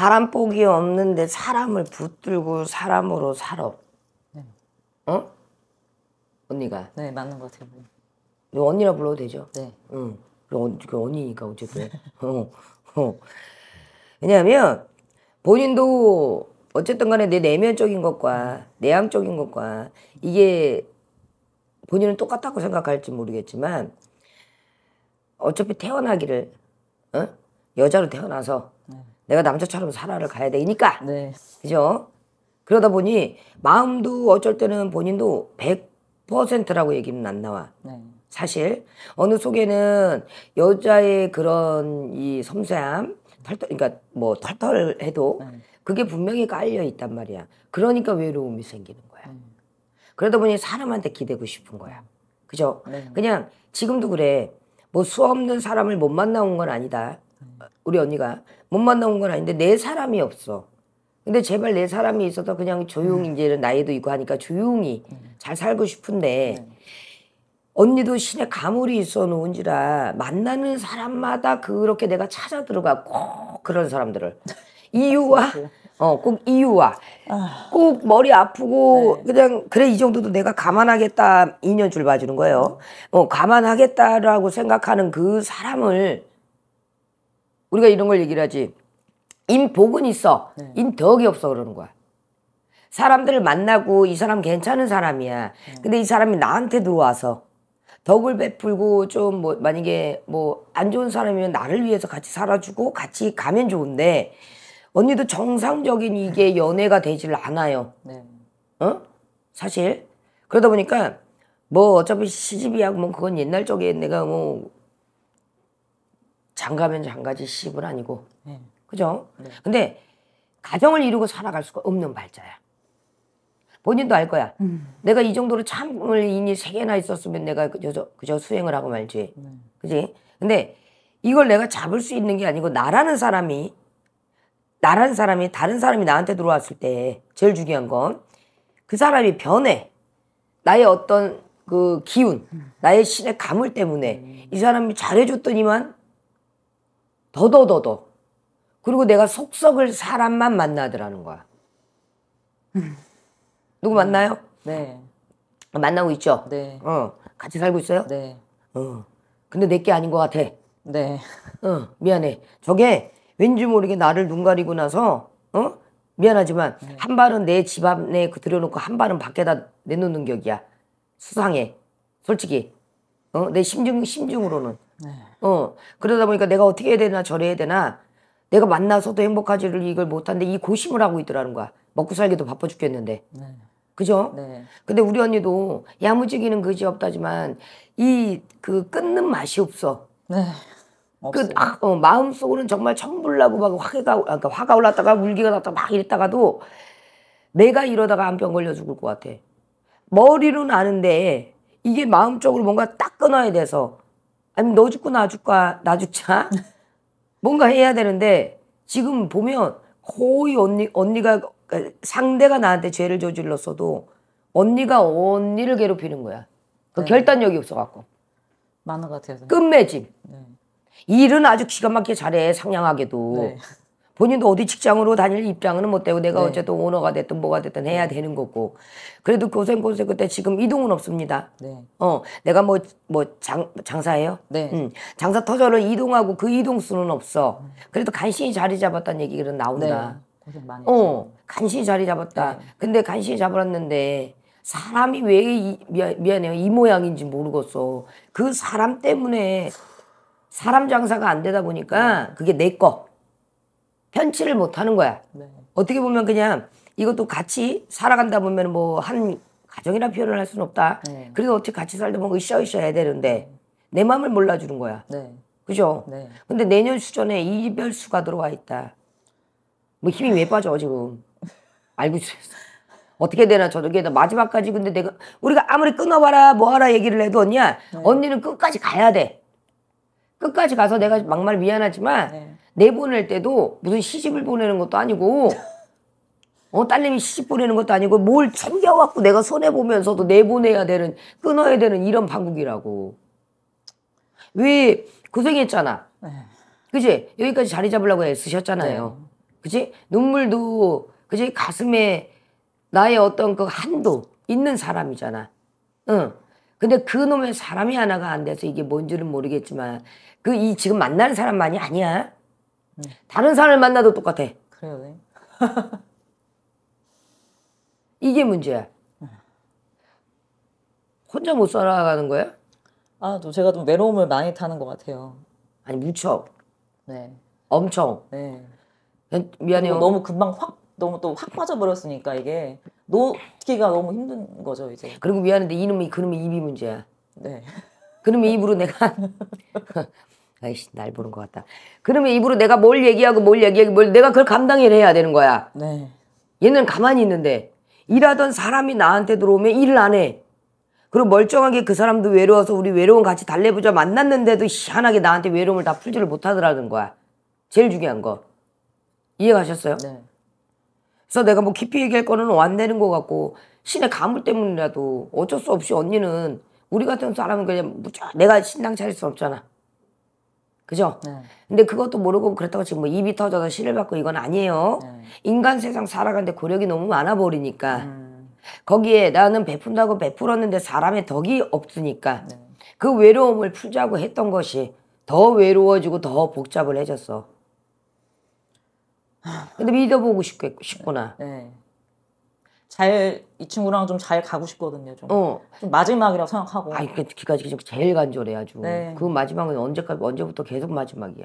사람 복이 없는데 사람을 붙들고 사람으로 살아. 네. 어? 언니가. 네, 맞는 것 같아요. 언니라 불러도 되죠? 네. 응. 그 언니니까 어쨌든. 어. 어. 왜냐하면 본인도 어쨌든 간에 내 내면적인 것과 내향적인 것과 이게 본인은 똑같다고 생각할지 모르겠지만 어차피 태어나기를 어? 여자로 태어나서 내가 남자처럼 살아를 가야 되니까. 네. 그죠? 그러다 보니 마음도 어쩔 때는 본인도 100%라고 얘기는 안 나와. 네. 사실 어느 속에는 여자의 그런 이 섬세함, 털털 그러니까 뭐 털털해도 네. 그게 분명히 깔려 있단 말이야. 그러니까 외로움이 생기는 거야. 네. 그러다 보니 사람한테 기대고 싶은 거야. 그죠? 네. 그냥 지금도 그래. 뭐 수 없는 사람을 못 만나온 건 아니다. 우리 언니가 못 만나온 건 아닌데 내 사람이 없어. 근데 제발 내 사람이 있어서 그냥 조용히 음. 이제 나이도 있고 하니까 조용히 음. 잘 살고 싶은데 음. 언니도 신에 가물이 있어 놓은지라 만나는 사람마다 그렇게 내가 찾아 들어가 꼭 그런 사람들을 아, 이유와 어꼭 이유와 아. 꼭 머리 아프고 네. 그냥 그래 이 정도도 내가 감안하겠다 2년 줄 봐주는 거예요. 음. 어 감안하겠다라고 생각하는 그 사람을 우리가 이런 걸 얘기를 하지. 인복은 있어. 네. 인덕이 없어 그러는 거야. 사람들을 만나고 이 사람 괜찮은 사람이야. 네. 근데 이 사람이 나한테 들어와서 덕을 베풀고 좀 뭐 만약에 뭐 안 좋은 사람이면 나를 위해서 같이 살아주고 같이 가면 좋은데 언니도 정상적인 이게 연애가 되질 않아요. 네. 어? 사실 그러다 보니까 뭐 어차피 시집이야 뭐 그건 옛날 적에 내가 뭐 장가면 장가지 시집은 아니고 네. 그죠? 네. 근데 가정을 이루고 살아갈 수가 없는 발자야. 본인도 알 거야. 음. 내가 이 정도로 참을 인이 세 개나 있었으면 내가 그저, 그저 수행을 하고 말지. 네. 그지? 근데 이걸 내가 잡을 수 있는 게 아니고 나라는 사람이 나라는 사람이 다른 사람이 나한테 들어왔을 때 제일 중요한 건 그 사람이 변해. 나의 어떤 그 기운, 음. 나의 신의 감을 때문에 음. 이 사람이 잘해줬더니만 더더더더. 그리고 내가 속썩을 사람만 만나더라는 거야. 누구 만나요? 네. 만나고 있죠? 네. 어. 같이 살고 있어요? 네. 어. 근데 내 게 아닌 것 같아. 네. 어. 미안해. 저게 왠지 모르게 나를 눈 가리고 나서, 어? 미안하지만, 네. 한 발은 내 집 안에 그 들여놓고 한 발은 밖에다 내놓는 격이야. 수상해. 솔직히. 어? 내 심중, 심중으로는. 네. 어 그러다 보니까 내가 어떻게 해야 되나 저래야 되나 내가 만나서도 행복하지를 이걸 못하는데 이 고심을 하고 있더라는 거야. 먹고 살기도 바빠 죽겠는데. 네. 그죠? 네. 근데 우리 언니도 야무지기는 그지 없다지만 이 그 끊는 맛이 없어. 네. 그 아, 어, 마음속으로는 정말 천불나고 막 화가 아, 그러니까 화가 올랐다가 물기가 났다 가막 이랬다가도 내가 이러다가 암병 걸려 죽을 것 같아. 머리로는 아는데 이게 마음적으로 뭔가 딱 끊어야 돼서 아니면 너 죽고 나죽고나 죽자 뭔가 해야 되는데 지금 보면 거의 언니 언니가 그러니까 상대가 나한테 죄를 저질렀어도 언니가 언니를 괴롭히는 거야. 그 네. 결단력이 없어갖고. 많은 것 같아요. 끝맺음. 네. 일은 아주 기가 막히게 잘해 상냥하게도. 네. 본인도 어디 직장으로 다닐 입장은 못 뭐 되고 내가 네. 어쨌든 오너가 됐든 뭐가 됐든 해야 네. 되는 거고 그래도 고생고생 그때 지금 이동은 없습니다. 네. 어 내가 뭐 뭐 장 장사해요. 네. 음, 장사 터전을 이동하고 그 이동수는 없어. 그래도 간신히 자리 잡았다는 얘기는 나온다. 네. 고생 많이 어 간신히 자리 잡았다. 네. 근데 간신히 잡았는데 사람이 왜 이, 미안해요 이 모양인지 모르겠어. 그 사람 때문에 사람 장사가 안 되다 보니까 그게 내 거. 편치를 못하는 거야. 네. 어떻게 보면 그냥 이것도 같이 살아간다 보면 뭐 한 가정이라 표현을 할 수는 없다. 네. 그리고 어떻게 같이 살다 보면 으쌰으쌰 해야 되는데 음. 내 마음을 몰라주는 거야. 네. 그죠? 네. 근데 내년 수전에 이별 수가 들어와 있다. 뭐 힘이 왜 빠져 지금? 알고 있어. 요 어떻게 되나 저렇게 되나 마지막까지 근데 내가 우리가 아무리 끊어봐라 뭐하라 얘기를 해도 언니야 네. 언니는 끝까지 가야 돼. 끝까지 가서 내가 막말 미안하지만 네. 내보낼 때도 무슨 시집을 보내는 것도 아니고 어 딸내미 시집 보내는 것도 아니고 뭘챙겨왔고 내가 손해보면서도 내보내야 되는 끊어야 되는 이런 방국이라고 왜 고생했잖아 네. 그지 여기까지 자리 잡으려고 애쓰셨잖아요 네. 그지 눈물도 그지 가슴에 나의 어떤 그 한도 있는 사람이잖아 응 근데 그 놈의 사람이 하나가 안 돼서 이게 뭔지는 모르겠지만 그 이 지금 만나는 사람만이 아니야 다른 사람을 만나도 똑같아. 그래요. 이게 문제야. 혼자 못 살아가는 거야? 아, 또 제가 좀 외로움을 많이 타는 것 같아요. 아니 무척. 네. 엄청. 네. 미안해요. 너무 금방 확 너무 또 확 빠져버렸으니까 이게 놓기가 너무 힘든 거죠 이제. 그리고 미안한데 이놈이 그놈의 입이 문제야. 네. 그놈의 입으로 내가 아이씨 날 보는 것 같다. 그러면 입으로 내가 뭘 얘기하고 뭘 얘기하고 뭘 내가 그걸 감당을 해야 되는 거야. 네. 얘는 가만히 있는데 일하던 사람이 나한테 들어오면 일을 안 해. 그리고 멀쩡하게 그 사람도 외로워서 우리 외로움 같이 달래보자 만났는데도 희한하게 나한테 외로움을 다 풀지를 못하더라는 거야. 제일 중요한 거. 이해가셨어요? 네. 그래서 내가 뭐 깊이 얘기할 거는 안 되는 것 같고 신의 가물 때문이라도 어쩔 수 없이 언니는 우리 같은 사람은 그냥 무척 뭐 내가 신당 차릴 수 없잖아. 그죠? 네. 근데 그것도 모르고 그렇다고 지금 뭐 입이 터져서 시를 받고 이건 아니에요. 네. 인간 세상 살아가는데 고력이 너무 많아 버리니까 음. 거기에 나는 베푼다고 베풀었는데 사람의 덕이 없으니까 네. 그 외로움을 풀자고 했던 것이 더 외로워지고 더 복잡을 해졌어. 근데 믿어보고 싶겠, 싶구나. 네. 잘이 친구랑 좀 잘 가고 싶거든요. 좀, 어. 좀 마지막이라고 생각하고. 아, 이게 기까지 지금 제일 간절해 아주. 네. 그 마지막은 언제까지 언제부터 계속 마지막이야.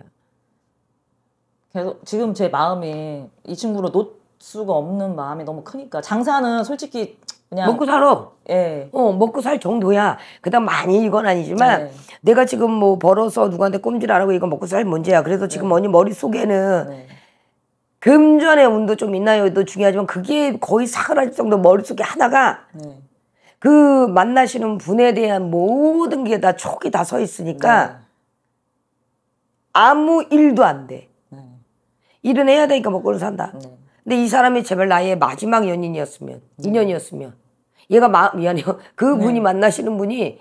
계속 지금 제 마음이 이친구로놓 수가 없는 마음이 너무 크니까 장사는 솔직히 그냥 먹고 살아. 예. 어 먹고 살 정도야. 그다음 많이 이건 아니지만 네. 내가 지금 뭐 벌어서 누구한테 꼼질하라고 이거 먹고 살 문제야. 그래서 지금 네. 언니 머릿 속에는. 네. 금전의 운도 좀 있나요도 중요하지만 그게 거의 사그랄 정도 머릿속에 하나가 네. 그 만나시는 분에 대한 모든 게 다 촉이 다 서 있으니까 네. 아무 일도 안 돼. 네. 일은 해야 되니까 먹고는 산다. 네. 근데 이 사람이 제발 나의 마지막 연인이었으면 네. 인연이었으면 얘가 마, 음 미안해요. 그 네. 분이 만나시는 분이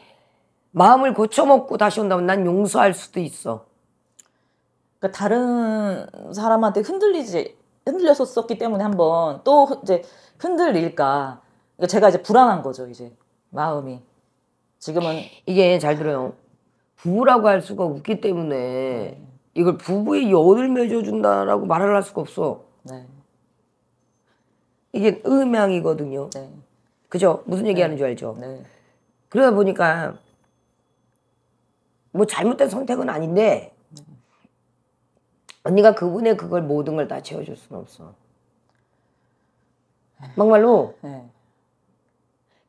마음을 고쳐먹고 다시 온다면 난 용서할 수도 있어. 그러니까 다른 사람한테 흔들리지 흔들렸었기 때문에 한번 또 이제 흔들릴까. 그러니까 제가 이제 불안한 거죠 이제 마음이. 지금은 이게 잘 들어요. 부부라고 할 수가 없기 때문에 네. 이걸 부부의 연을 맺어준다라고 말을 할 수가 없어. 네. 이게 음향이거든요 네. 그죠? 무슨 얘기하는 네. 줄 알죠? 네. 그러다 보니까 뭐 잘못된 선택은 아닌데 언니가 그분의 그걸 모든 걸 다 채워줄 수는 없어. 막말로 네. 네.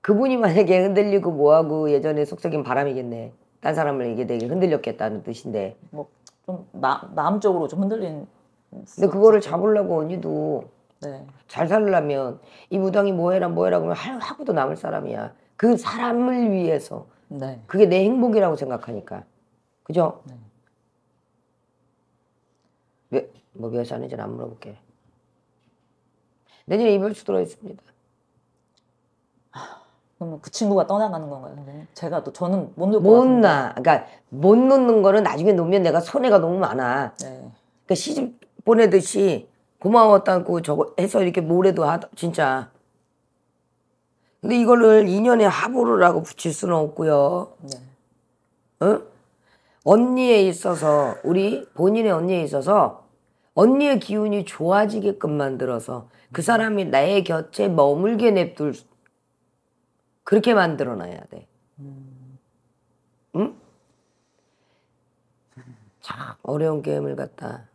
그분이 만약에 흔들리고 뭐하고 예전에 속삭인 바람이겠네. 딴 사람을 이게 되게 흔들렸겠다는 뜻인데. 뭐 좀 마음적으로 좀 흔들린. 근데 그거를 잡으려고 언니도 네. 잘 살려면 이 무당이 뭐해라 뭐해라 그러면 하고도 남을 사람이야. 그 사람을 위해서. 네. 그게 내 행복이라고 생각하니까. 그죠? 네. 왜, 뭐몇 살인지는 안 물어볼게. 내년에 이별수 들어있습니다. 그러면 그 친구가 떠나가는 건가요, 선생님? 제가 또 저는 못놀못 나. 그러니까 못 놓는 거는 나중에 놓으면 내가 손해가 너무 많아. 네. 그러니까 시집 보내듯이 고마웠다고 저거 해서 이렇게 모래도 하다 진짜. 근데 이거를 2년에 하보를 하고 붙일 수는 없고요. 네. 응? 언니에 있어서 우리 본인의 언니에 있어서 언니의 기운이 좋아지게끔 만들어서 그 사람이 나의 곁에 머물게 냅둘 수, 그렇게 만들어 놔야 돼. 응? 참 어려운 게임을 갖다.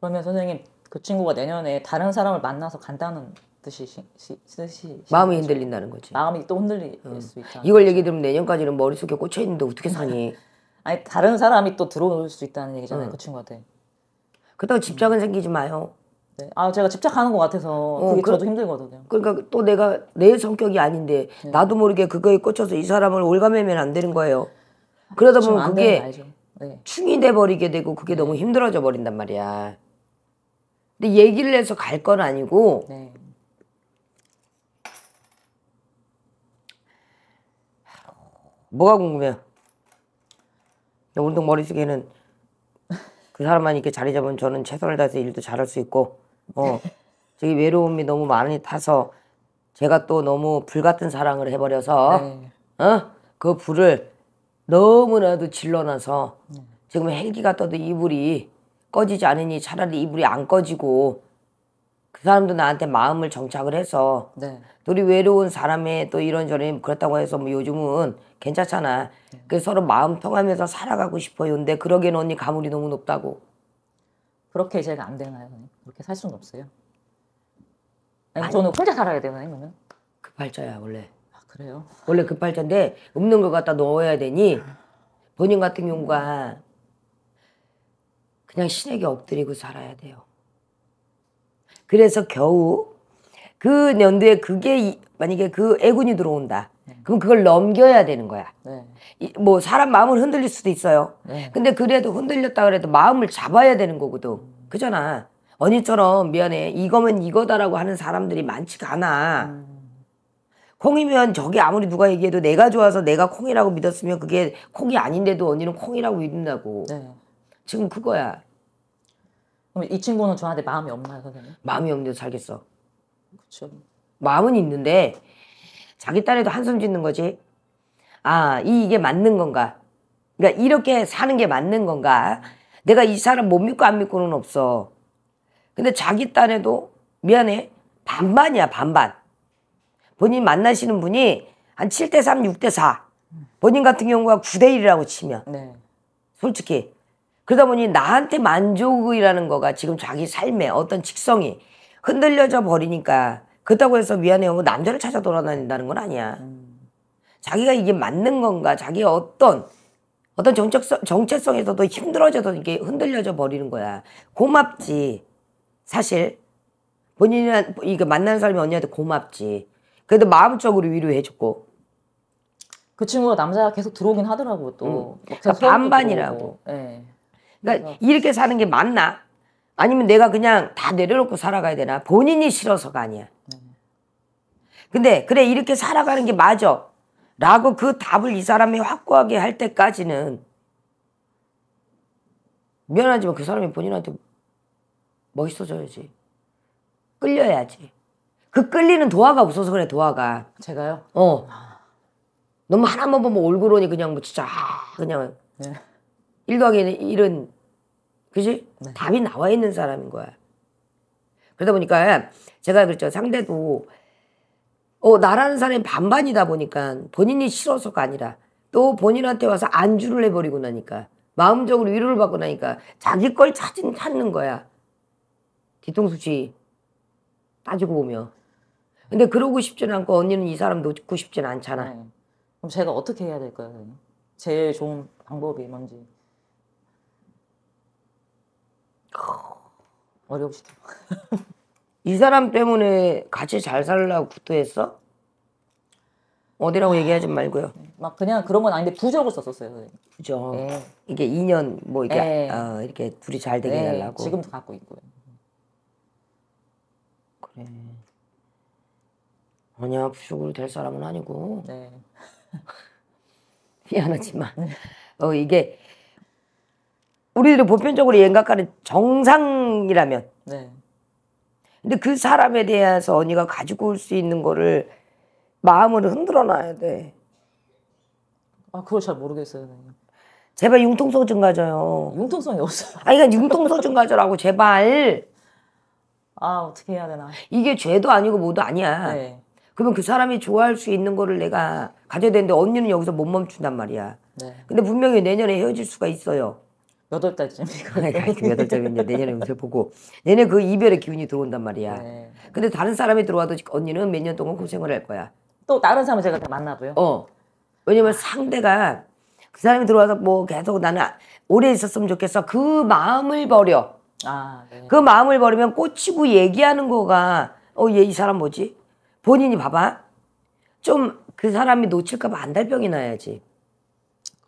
그러면 선생님 그 친구가 내년에 다른 사람을 만나서 간다는 쓰시, 쓰시 마음이 흔들린다는 거지. 마음이 또 흔들릴 응. 어. 수 있다. 이걸 얘기 들으면 내년까지는 머릿속에 꽂혀 있는데 어떻게 사니? 아니 다른 사람이 또 들어올 수 있다는 얘기잖아요. 응. 어. 그 친구한테. 그렇다고 집착은 응. 생기지 마요. 네. 아 제가 집착하는 것 같아서 어, 그게 그, 저도 힘들거든요. 그러니까 또 내가 내 성격이 아닌데 네. 나도 모르게 그거에 꽂혀서 이 사람을 올가매면 안 되는 거예요. 그러다 보면 그게 네. 충이 돼 버리게 되고 그게 네. 너무 힘들어져 버린단 말이야. 근데 얘기를 해서 갈 건 아니고 네. 뭐가 궁금해? 근 운동 머릿속에는 그 사람만 이렇게 자리 잡으 저는 최선을 다해서 일도 잘할 수 있고 어 저기 외로움이 너무 많이 타서 제가 또 너무 불 같은 사랑을 해버려서 네. 어그 불을 너무나도 질러놔서 네. 지금 헬기가 떠도 이불이 꺼지지 않으니 차라리 이불이 안 꺼지고 그 사람도 나한테 마음을 정착을 해서 네. 우리 외로운 사람의 또 이런저런 그렇다고 해서 뭐 요즘은 괜찮잖아. 그 서로 마음 통하면서 살아가고 싶어요. 근데 그러기엔 언니 가물이 너무 높다고. 그렇게 제가 안 되나요? 그렇게 살 수는 없어요. 아니, 아니, 저는 혼자 살아야 되나요? 그러면? 급발자야 그 원래. 아 그래요? 원래 급발자인데 그 없는 걸 갖다 넣어야 되니 본인 같은 경우가 그냥 신에게 엎드리고 살아야 돼요. 그래서 겨우 그 연도에 그게 만약에 그 애군이 들어온다. 네. 그럼 그걸 넘겨야 되는 거야. 네. 뭐 사람 마음을 흔들릴 수도 있어요. 네. 근데 그래도 흔들렸다 그래도 마음을 잡아야 되는 거거든. 음. 그잖아. 언니처럼 미안해. 이거면 이거다라고 하는 사람들이 많지가 않아. 음. 콩이면 저게 아무리 누가 얘기해도 내가 좋아서 내가 콩이라고 믿었으면 그게 콩이 아닌데도 언니는 콩이라고 믿는다고. 네. 지금 그거야. 그럼 이 친구는 저한테 마음이 없나요, 선생님? 마음이 없는데 도 살겠어. 그렇죠. 마음은 있는데 자기 딴에도 한숨 짓는 거지. 아, 이, 이게 맞는 건가? 그러니까 이렇게 사는 게 맞는 건가? 내가 이 사람 못 믿고 안 믿고는 없어. 근데 자기 딴에도 미안해. 반반이야, 반반. 본인 만나시는 분이 한 7대 3, 6대 4. 본인 같은 경우가 9대 1이라고 치면. 네. 솔직히. 그러다 보니 나한테 만족이라는 거가 지금 자기 삶에 어떤 직성이 흔들려져 버리니까 그렇다고 해서 미안해요. 뭐 남자를 찾아 돌아다닌다는 건 아니야. 자기가 이게 맞는 건가? 자기의 어떤 어떤 정체성, 정체성에서도 힘들어져서 이게 흔들려져 버리는 거야. 고맙지. 사실 본인이 이게 만나는 사람이 언니한테 고맙지. 그래도 마음적으로 위로해줬고. 그 친구가 남자가 계속 들어오긴 하더라고 또. 응. 음. 그러니까 반반이라고. 네. 그러니까 그래서. 이렇게 사는 게 맞나? 아니면 내가 그냥 다 내려놓고 살아가야 되나? 본인이 싫어서가 아니야. 근데 그래 이렇게 살아가는 게 맞아. 라고 그 답을 이 사람이 확고하게 할 때까지는 미안하지만 그 사람이 본인한테 멋있어져야지. 끌려야지. 그 끌리는 도화가 웃어서 그래 도화가. 제가요? 어. 너무 하나만 보면 올그로니 그냥 뭐 진짜 아, 그냥 네. 1 더하기 1은 그지? 네. 답이 나와 있는 사람인 거야. 그러다 보니까 제가 그랬죠. 상대도 어, 나라는 사람이 반반이다 보니까 본인이 싫어서가 아니라 또 본인한테 와서 안주를 해버리고 나니까 마음적으로 위로를 받고 나니까 자기 걸 찾은, 찾는 거야. 뒤통수 씨 따지고 보면. 근데 그러고 싶지 않고 언니는 이 사람 놓고 싶지 않잖아. 네. 그럼 제가 어떻게 해야 될까요? 제일 좋은 방법이 뭔지. 어렵시다. 이 사람 때문에 같이 잘 살라고 구토했어? 어디라고 얘기하지 말고요. 네, 막 그냥 그런 건 아닌데 부적을 썼었어요. 선생님. 부적. 네. 이게 인연 뭐 이게 네. 어, 이렇게 둘이 잘 되게 네. 해달라 지금도 갖고 있고요. 그래. 아니야 부적을 될 사람은 아니고. 네. 미안하지만 네. 어 이게 우리들이 보편적으로 연각하는 정상이라면. 네. 근데 그 사람에 대해서 언니가 가지고 올 수 있는 거를 마음을 흔들어 놔야 돼. 아, 그걸 잘 모르겠어요. 선생님. 제발 융통성 증가져요. 융통성이 없어요. 아니, 그러니까 융통성 증가져라고 제발. 아, 어떻게 해야 되나. 이게 죄도 아니고 뭐도 아니야. 네. 그러면 그 사람이 좋아할 수 있는 거를 내가 가져야 되는데 언니는 여기서 못 멈춘단 말이야. 네. 근데 분명히 내년에 헤어질 수가 있어요. 여덟 달쯤이거든요. 그러니 네, 내년에 운세 보고 내년 그 이별의 기운이 들어온단 말이야. 네. 근데 다른 사람이 들어와도 언니는 몇 년 동안 고생을 그 할 거야. 또 다른 사람 제가 만나도요. 어. 왜냐면 상대가 그 사람이 들어와서 뭐 계속 나는 오래 있었으면 좋겠어. 그 마음을 버려. 아, 네. 그 마음을 버리면 꽂히고 얘기하는 거가 어얘 이 사람 뭐지? 본인이 봐봐. 좀 그 사람이 놓칠까봐 안달병이 나야지.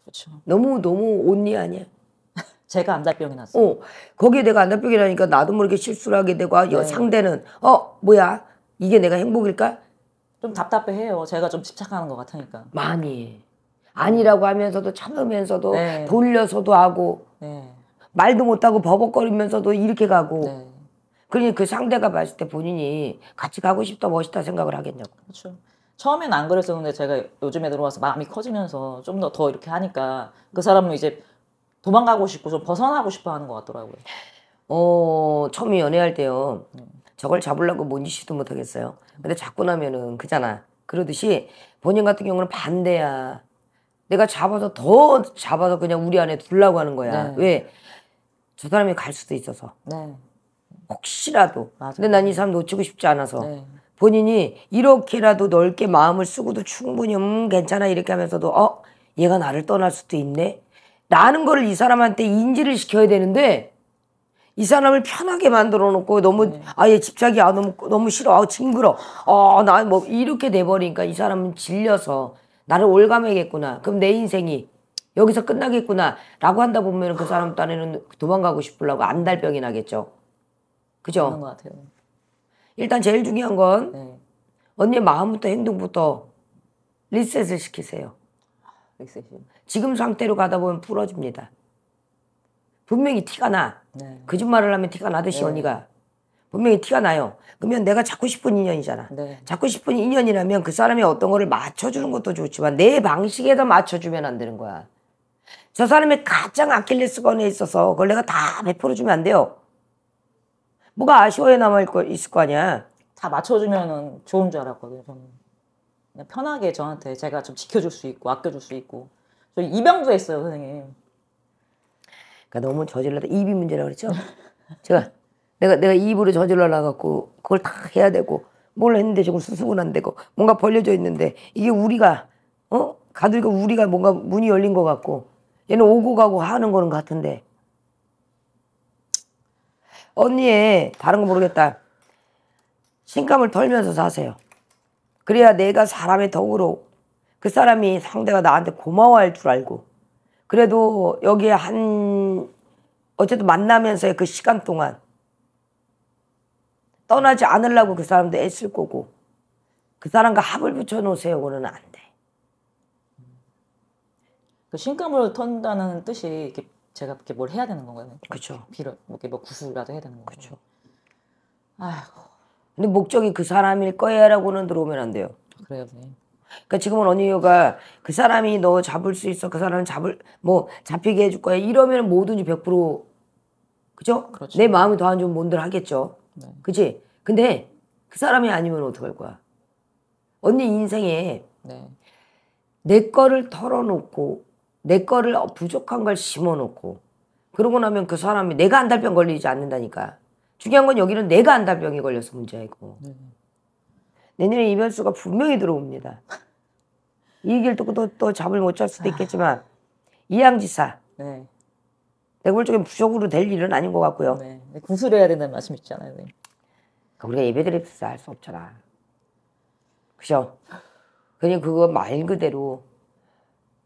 그렇죠. 너무 너무 온리 아니야. 제가 안달병이 났어요. 어, 거기에 내가 안달병이 나니까 나도 모르게 실수를 하게 되고 아, 네. 상대는 어 뭐야 이게 내가 행복일까? 좀 답답해해요. 제가 좀 집착하는 것 같으니까. 많이 아니라고 하면서도 참으면서도 네. 돌려서도 하고 네. 말도 못하고 버벅거리면서도 이렇게 가고 네. 그러니 그 상대가 봤을 때 본인이 같이 가고 싶다 멋있다 생각을 하겠냐고. 그렇죠. 처음엔 안 그랬었는데 제가 요즘에 들어와서 마음이 커지면서 좀 더 더 이렇게 하니까 그 사람은 이제 도망가고 싶고 좀 벗어나고 싶어 하는 것 같더라고요. 어, 처음 에 연애할 때요. 저걸 잡으려고 뭔 짓도 못하겠어요. 근데 잡고 나면은 그잖아. 그러듯이 본인 같은 경우는 반대야. 내가 잡아서 더 잡아서 그냥 우리 안에 둘라고 하는 거야. 네. 왜? 저 사람이 갈 수도 있어서. 네. 혹시라도. 맞아 근데 난 이 사람 놓치고 싶지 않아서. 네. 본인이 이렇게라도 넓게 마음을 쓰고도 충분히 음 괜찮아 이렇게 하면서도 어 얘가 나를 떠날 수도 있네 나는 거를 이 사람한테 인지를 시켜야 되는데 이 사람을 편하게 만들어 놓고 너무 네. 아예 집착이 아 너무 너무 싫어 아 징그러 아 나 뭐 이렇게 돼 버리니까 이 사람은 질려서 나를 올감해겠구나 그럼 내 인생이 여기서 끝나겠구나라고 한다 보면 그 사람 딴에는 도망가고 싶으려고 안달병이 나겠죠. 그죠? 그런 것 같아요. 일단 제일 중요한 건 네. 언니의 마음부터 행동부터 리셋을 시키세요. 백세시 지금 상태로 가다 보면 풀어집니다. 분명히 티가 나. 네. 거짓말을 하면 티가 나듯이 네. 언니가. 분명히 티가 나요. 그러면 내가 잡고 싶은 인연이잖아. 네. 잡고 싶은 인연이라면 그 사람이 어떤 거를 맞춰주는 것도 좋지만 내 방식에다 맞춰주면 안 되는 거야. 저 사람의 가장 아킬레스건에 있어서 그걸 내가 다 베풀어주면 안 돼요. 뭐가 아쉬워해 남아있을 거 아니야. 다 맞춰주면 좋은 줄 알았거든요. 저는. 편하게 저한테 제가 좀 지켜줄 수 있고 아껴줄 수 있고 저 입양도 했어요 선생님. 그러니까 너무 저질러다 입이 e 문제라 그랬죠? 제가 내가 내가 입으로 e 저질러 나갖고 그걸 다 해야 되고 뭘 했는데 저걸 수습은 안 되고 뭔가 벌려져 있는데 이게 우리가 어 가들고 우리가 뭔가 문이 열린 것 같고 얘는 오고 가고 하는 거는 같은데 언니의 다른 거 모르겠다 신감을 털면서 사세요. 그래야 내가 사람의 덕으로 그 사람이 상대가 나한테 고마워할 줄 알고 그래도 여기에 한 어쨌든 만나면서의 그 시간 동안 떠나지 않으려고 그 사람도 애쓸 거고 그 사람과 합을 붙여놓으세요. 그거는 안 돼. 그 신금을 턴다는 뜻이 이렇게 제가 이렇게 뭘 해야 되는 건가요? 그렇죠. 뭐, 뭐 구슬이라도 해야 되는 거죠. 그렇죠. 아이 근데 목적이 그 사람일 거야라고는 들어오면 안 돼요. 그래요, 선생님. 네. 그러니까 지금은 언니가 그 사람이 너 잡을 수 있어. 그 사람은 잡을 뭐 잡히게 해줄 거야. 이러면 뭐든지 100% 그죠? 그렇죠. 내 마음이 더 안 좋은 뭔들 하겠죠. 네. 그지? 근데 그 사람이 아니면 어떡할 거야? 언니 인생에 네. 내 거를 털어놓고 내 거를 부족한 걸 심어놓고 그러고 나면 그 사람이 내가 안달병 걸리지 않는다니까. 중요한 건 여기는 내가 안달병에 걸려서 문제이고 네. 내년에 이별수가 분명히 들어옵니다. 이 얘기를 듣고 또, 또 잠을 못 잘 수도 아. 있겠지만 이양지사 네. 내가 볼 적엔 부족으로 될 일은 아닌 것 같고요. 네. 네 구술해야 된다는 말씀 있잖아요. 그러니까 우리가 예배드립에할수 없잖아. 그죠? 그냥 그거 말 그대로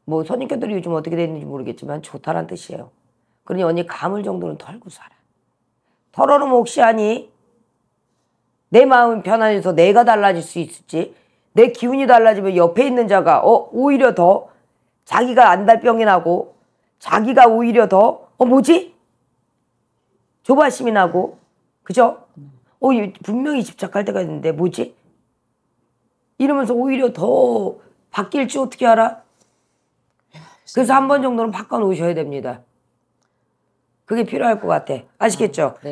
뭐 선임교들이 요즘 어떻게 되는지 모르겠지만 좋다란 뜻이에요. 그러니 언니 감을 정도는 털고 살아. 털어는 혹시 하니내 마음이 편안해서 내가 달라질 수 있을지 내 기운이 달라지면 옆에 있는 자가 어 오히려 더 자기가 안달병이 나고 자기가 오히려 더 어 뭐지 조바심이 나고 그죠? 어 분명히 집착할 때가 있는데 뭐지? 이러면서 오히려 더 바뀔지 어떻게 알아? 그래서 한 번 정도는 바꿔 놓으셔야 됩니다. 그게 필요할 것 같아. 아시겠죠? 아, 네.